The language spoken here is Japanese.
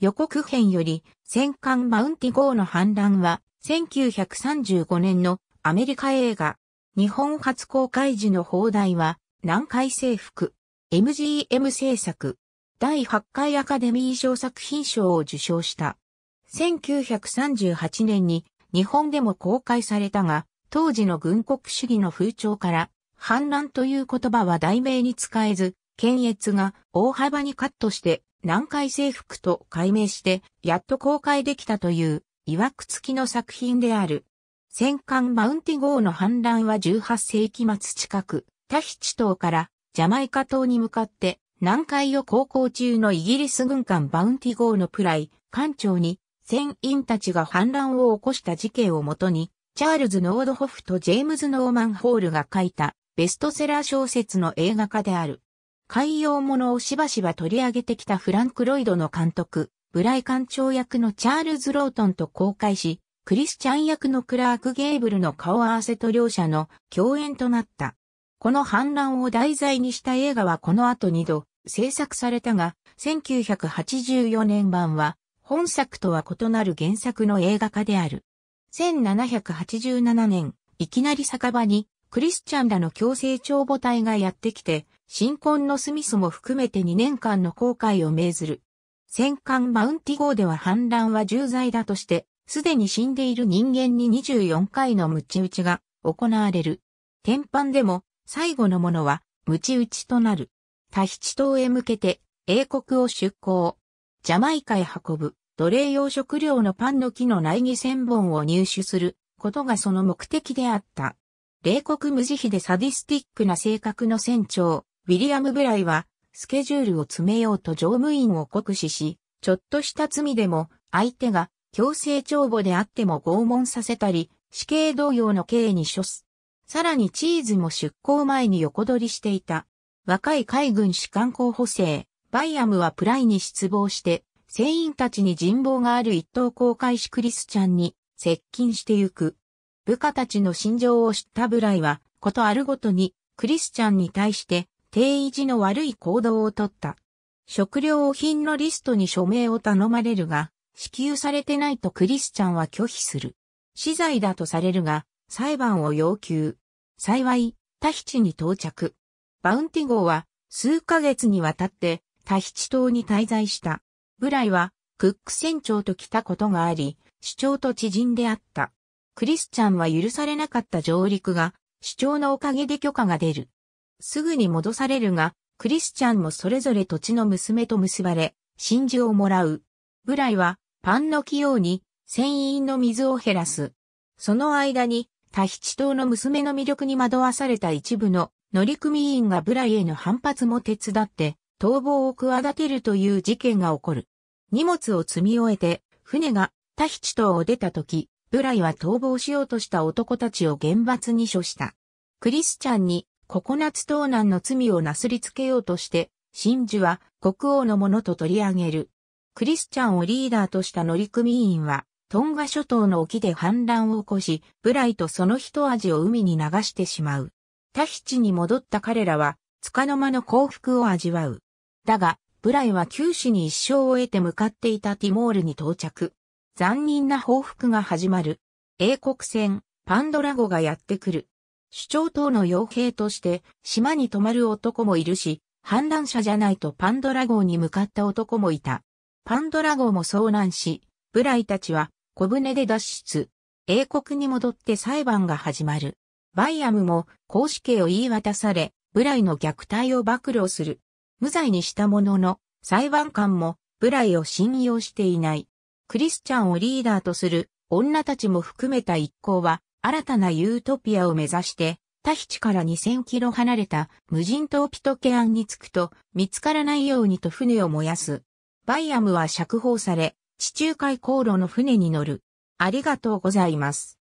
予告編より、戦艦マウンティ号の反乱は、1935年のアメリカ映画。日本初公開時の放題は、南海征服。MGM 制作。第8回アカデミー賞作品賞を受賞した。1938年に日本でも公開されたが、当時の軍国主義の風潮から、反乱という言葉は題名に使えず、検閲が大幅にカットして南海征服と改名して、やっと公開できたという、いわくつきの作品である。戦艦マウンティ号の反乱は18世紀末近く、タヒチ島からジャマイカ島に向かって南海を航行中のイギリス軍艦バウンティ号のプライ、艦長に船員たちが反乱を起こした事件をもとに、チャールズ・ノードホフとジェームズ・ノーマン・ホールが書いたベストセラー小説の映画化である。海洋ものをしばしば取り上げてきたフランク・ロイドの監督、ブライ艦長役のチャールズ・ロートンと公開し、クリスチャン役のクラーク・ゲーブルの顔合わせと両者の共演となった。この反乱を題材にした映画はこの後2度制作されたが、1984年版は本作とは異なる原作の映画化である。1787年、いきなり酒場にクリスチャンらの強制帳母隊がやってきて、新婚のスミスも含めて2年間の航海を命ずる。戦艦マウンティ号では反乱は重罪だとして、すでに死んでいる人間に24回の鞭打ちが行われる。天板でも最後のものは鞭打ちとなる。タヒチ島へ向けて英国を出港。ジャマイカへ運ぶ奴隷用食料のパンの木の苗木千本を入手することがその目的であった。冷酷無慈悲でサディスティックな性格の船長。ウィリアム・ブライは、スケジュールを詰めようと乗務員を酷使し、ちょっとした罪でも、相手が強制帳簿であっても拷問させたり、死刑同様の刑に処す。さらにチーズも出港前に横取りしていた。若い海軍士官候補生、バイアムはプライに失望して、船員たちに人望がある一等航海士クリスチャンに接近してゆく。部下たちの心情を知ったブライは、ことあるごとに、クリスチャンに対して定位置の悪い行動をとった。食料品のリストに署名を頼まれるが、支給されてないとクリスチャンは拒否する。死罪だとされるが、裁判を要求。幸い、タヒチに到着。バウンティ号は、数ヶ月にわたって、タヒチ島に滞在した。ブライは、クック船長と来たことがあり、主張と知人であった。クリスチャンは許されなかった上陸が、主張のおかげで許可が出る。すぐに戻されるが、クリスチャンもそれぞれ土地の娘と結ばれ、真珠をもらう。ブライは、パンの器用に、船員の水を減らす。その間に、タヒチ島の娘の魅力に惑わされた一部の乗組員がブライへの反発も手伝って、逃亡を企てるという事件が起こる。荷物を積み終えて、船がタヒチ島を出た時、ブライは逃亡しようとした男たちを厳罰に処した。クリスチャンにココナツ盗難の罪をなすりつけようとして、真珠は国王のものと取り上げる。クリスチャンをリーダーとした乗組員は、トンガ諸島の沖で反乱を起こし、ブライとその一味を海に流してしまう。タヒチに戻った彼らは、束の間の幸福を味わう。だが、ブライは九死に一生を得て向かっていたティモールに到着。残忍な報復が始まる。英国船、パンドラゴがやってくる。主張等の傭兵として島に泊まる男もいるし、反乱者じゃないとパンドラ号に向かった男もいた。パンドラ号も遭難し、部来たちは小舟で脱出。英国に戻って裁判が始まる。バイアムも公子刑を言い渡され、部来の虐待を暴露する。無罪にしたものの、裁判官も部来を信用していない。クリスチャンをリーダーとする女たちも含めた一行は新たなユートピアを目指して、タヒチから2000キロ離れた無人島ピトケアンに着くと見つからないようにと船を燃やす。バイアムは釈放され、地中海航路の船に乗る。ありがとうございます。